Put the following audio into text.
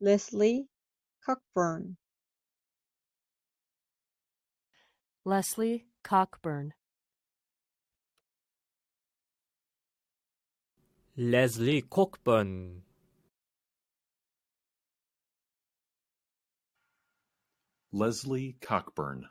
Leslie Cockburn. Leslie Cockburn. Leslie Cockburn. Leslie Cockburn.